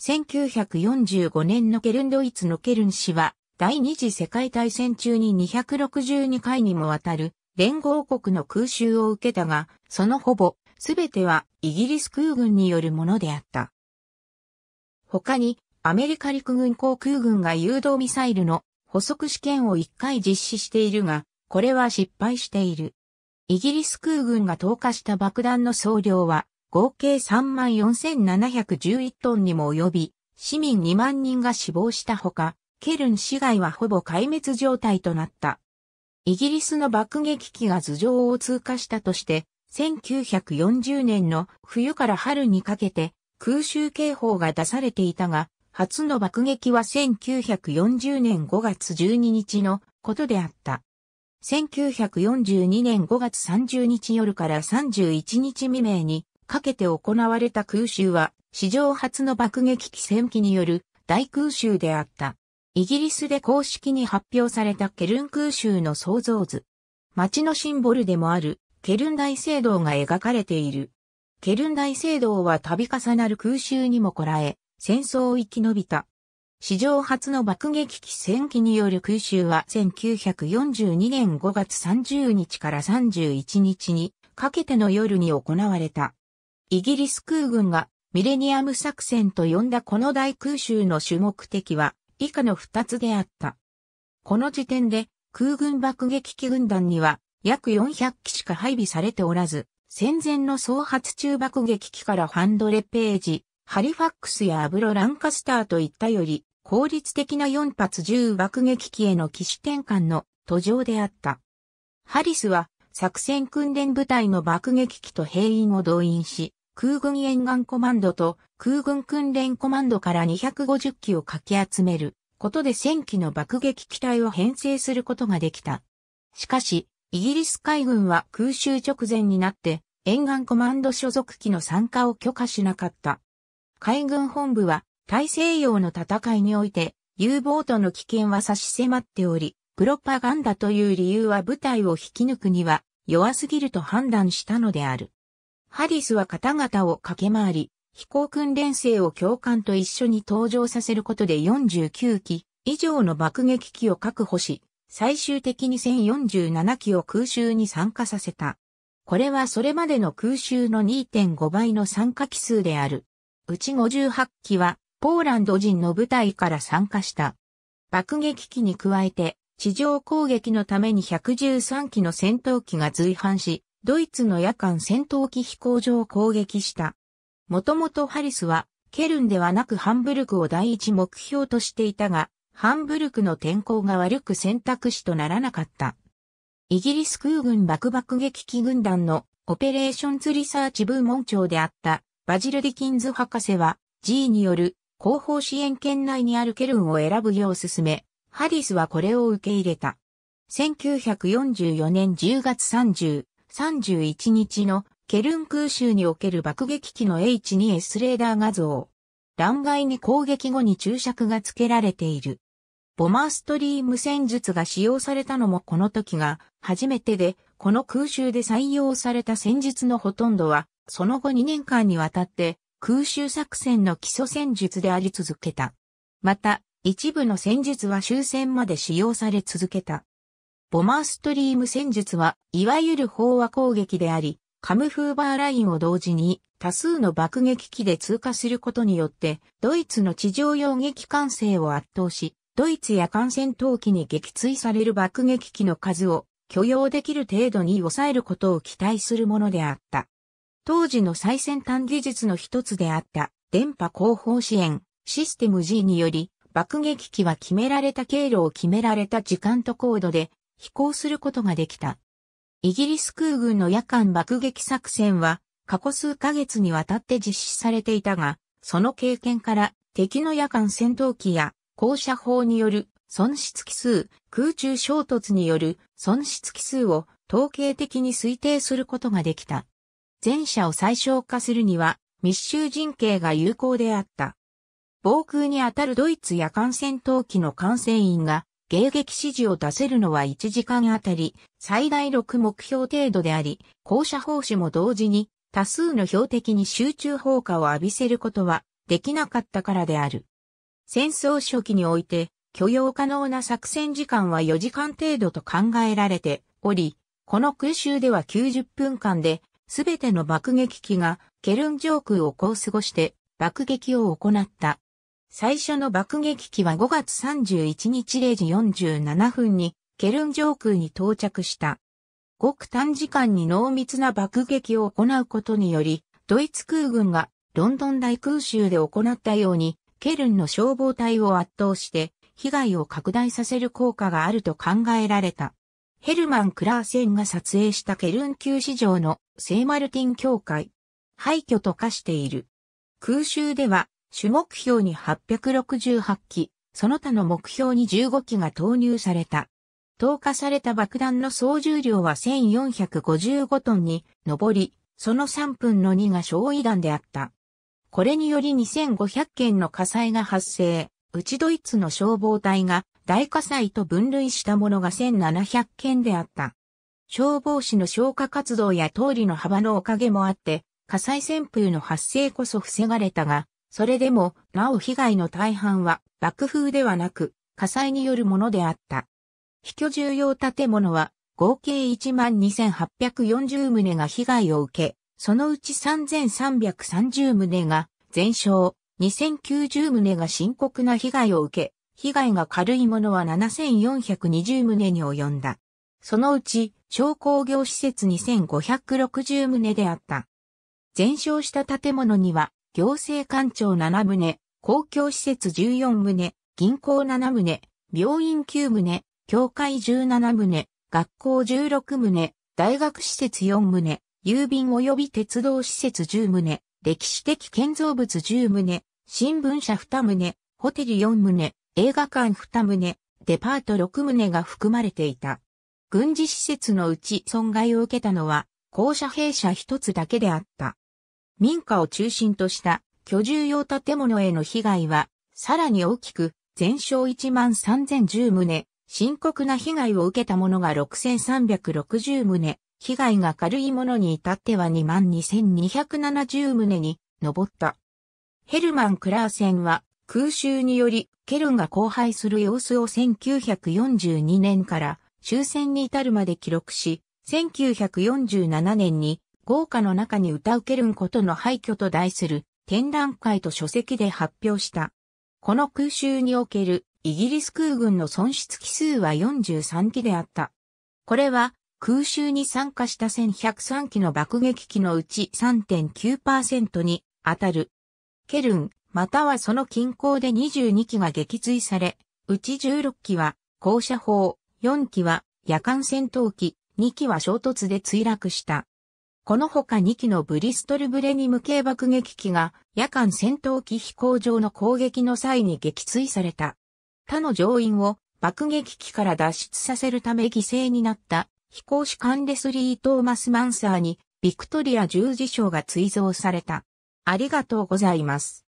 1945年のケルンドイツのケルン氏は、第二次世界大戦中に262回にもわたる連合国の空襲を受けたが、そのほぼすべてはイギリス空軍によるものであった。他に、アメリカ陸軍航空軍が誘導ミサイルの補足試験を1回実施しているが、これは失敗している。イギリス空軍が投下した爆弾の総量は合計34,711トンにも及び、市民2万人が死亡したほか、ケルン市街はほぼ壊滅状態となった。イギリスの爆撃機が頭上を通過したとして、1940年の冬から春にかけて空襲警報が出されていたが、初の爆撃は1940年5月12日のことであった。1942年5月30日夜から31日未明にかけて行われた空襲は史上初の爆撃機戦機による大空襲であった。イギリスで公式に発表されたケルン空襲の創造図。街のシンボルでもあるケルン大聖堂が描かれている。ケルン大聖堂は度重なる空襲にもこらえ、戦争を生き延びた。史上初の爆撃機戦機による空襲は1942年5月30日から31日にかけての夜に行われた。イギリス空軍がミレニアム作戦と呼んだこの大空襲の主目的は以下の2つであった。この時点で空軍爆撃機軍団には約400機しか配備されておらず、戦前の総発中爆撃機からハンドレページ、ハリファックスやアブロ・ランカスターといったより効率的な4発重爆撃機への機種転換の途上であった。ハリスは作戦訓練部隊の爆撃機と兵員を動員し、空軍沿岸コマンドと空軍訓練コマンドから250機をかき集めることで1000機の爆撃機体を編成することができた。しかし、イギリス海軍は空襲直前になって沿岸コマンド所属機の参加を許可しなかった。海軍本部は大西洋の戦いにおいて U ボートの危険は差し迫っており、プロパガンダという理由は部隊を引き抜くには弱すぎると判断したのである。ハリスは方々を駆け回り、飛行訓練生を教官と一緒に登場させることで49機以上の爆撃機を確保し、最終的に1047機を空襲に参加させた。これはそれまでの空襲の2.5倍の参加機数である。うち58機はポーランド人の部隊から参加した。爆撃機に加えて地上攻撃のために113機の戦闘機が随伴し、ドイツの夜間戦闘機飛行場を攻撃した。もともとハリスは、ケルンではなくハンブルクを第一目標としていたが、ハンブルクの天候が悪く選択肢とならなかった。イギリス空軍爆爆撃機軍団のオペレーションズリサーチ部門長であったバジル・ディキンズ博士は G による後方支援圏内にあるケルンを選ぶよう勧め、ハリスはこれを受け入れた。1944年10月30 31日のケルン空襲における爆撃機の H2S レーダー画像。弾劾に攻撃後に注釈が付けられている。ボマーストリーム戦術が使用されたのもこの時が初めてで、この空襲で採用された戦術のほとんどは、その後2年間にわたって空襲作戦の基礎戦術であり続けた。また、一部の戦術は終戦まで使用され続けた。ボマーストリーム戦術は、いわゆる飽和攻撃であり、カムフーバーラインを同時に多数の爆撃機で通過することによって、ドイツの地上用撃艦勢を圧倒し、ドイツや艦戦闘機に撃墜される爆撃機の数を許容できる程度に抑えることを期待するものであった。当時の最先端技術の一つであった電波後方支援システム G により爆撃機は決められた経路を決められた時間と高度で飛行することができた。イギリス空軍の夜間爆撃作戦は過去数ヶ月にわたって実施されていたが、その経験から敵の夜間戦闘機や降車砲による損失機数、空中衝突による損失機数を統計的に推定することができた。前者を最小化するには密集陣形が有効であった。防空にあたるドイツ夜間戦闘機の管制員が迎撃指示を出せるのは1時間あたり最大6目標程度であり、降舎砲手も同時に多数の標的に集中砲火を浴びせることはできなかったからである。戦争初期において許容可能な作戦時間は4時間程度と考えられており、この空襲では90分間で全ての爆撃機がケルン上空をこう過ごして爆撃を行った。最初の爆撃機は5月31日0時47分にケルン上空に到着した。ごく短時間に濃密な爆撃を行うことにより、ドイツ空軍がロンドン大空襲で行ったように、ケルンの消防隊を圧倒して被害を拡大させる効果があると考えられた。ヘルマン・クラーセンが撮影したケルン旧市場の聖マルティン教会。廃墟と化している。空襲では主目標に868機、その他の目標に15機が投入された。投下された爆弾の総重量は1455トンに上り、その3分の2が焼夷弾であった。これにより2500件の火災が発生、うちドイツの消防隊が大火災と分類したものが1700件であった。消防士の消火活動や通りの幅のおかげもあって、火災旋風の発生こそ防がれたが、それでも、なお被害の大半は爆風ではなく、火災によるものであった。非居住用建物は合計12,840棟が被害を受け、そのうち3,330棟が全焼、2,090棟が深刻な被害を受け、被害が軽いものは7,420棟に及んだ。そのうち、商工業施設2,560棟であった。全焼した建物には、行政官庁7棟、公共施設14棟、銀行7棟、病院9棟、教会17棟、学校16棟、大学施設4棟、郵便及び鉄道施設10棟、歴史的建造物10棟、新聞社2棟、ホテル4棟、映画館2棟、デパート6棟が含まれていた。軍事施設のうち損害を受けたのは、校舎弊社1つだけであった。民家を中心とした居住用建物への被害は、さらに大きく、全焼1万3010棟、深刻な被害を受けたものが6360棟、被害が軽いものに至っては2万2270棟に上った。ヘルマン・クラーセンは空襲によりケルンが荒廃する様子を1942年から終戦に至るまで記録し、1947年に豪華の中に歌うけるんことの廃墟と題する展覧会と書籍で発表した。この空襲におけるイギリス空軍の損失奇数は43機であった。これは空襲に参加した1103機の爆撃機のうち3.9%に当たる。ケルン、またはその近郊で22機が撃墜され、うち16機は高射砲、4機は夜間戦闘機、2機は衝突で墜落した。このほか2機のブリストルブレニム系爆撃機が夜間戦闘機飛行場の攻撃の際に撃墜された。他の乗員を爆撃機から脱出させるため犠牲になった飛行士カンレスリー・トーマス・マンサーにビクトリア十字章が追贈された。ありがとうございます。